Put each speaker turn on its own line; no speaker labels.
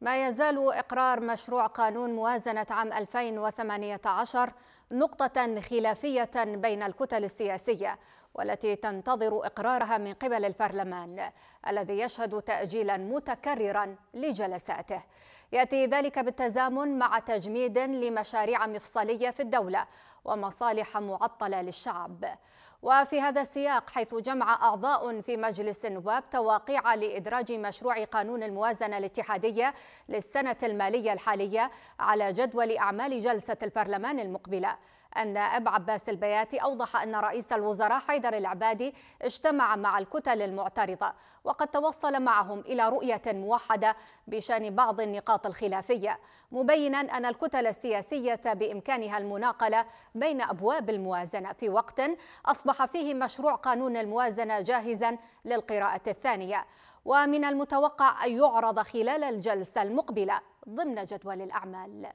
ما يزال إقرار مشروع قانون موازنة عام 2018 نقطة خلافية بين الكتل السياسية والتي تنتظر إقرارها من قبل البرلمان الذي يشهد تأجيلا متكررا لجلساته يأتي ذلك بالتزامن مع تجميد لمشاريع مفصلية في الدولة ومصالح معطلة للشعب وفي هذا السياق حيث جمع أعضاء في مجلس النواب تواقيع لإدراج مشروع قانون الموازنة الاتحادية للسنة المالية الحالية على جدول أعمال جلسة البرلمان المقبلة النائب عباس البياتي أوضح أن رئيس الوزراء حيدر العبادي اجتمع مع الكتل المعترضة وقد توصل معهم إلى رؤية موحدة بشأن بعض النقاط الخلافية مبينا أن الكتل السياسية بإمكانها المناقلة بين أبواب الموازنة في وقت أصبح فيه مشروع قانون الموازنة جاهزا للقراءة الثانية ومن المتوقع أن يعرض خلال الجلسة المقبلة ضمن جدول الأعمال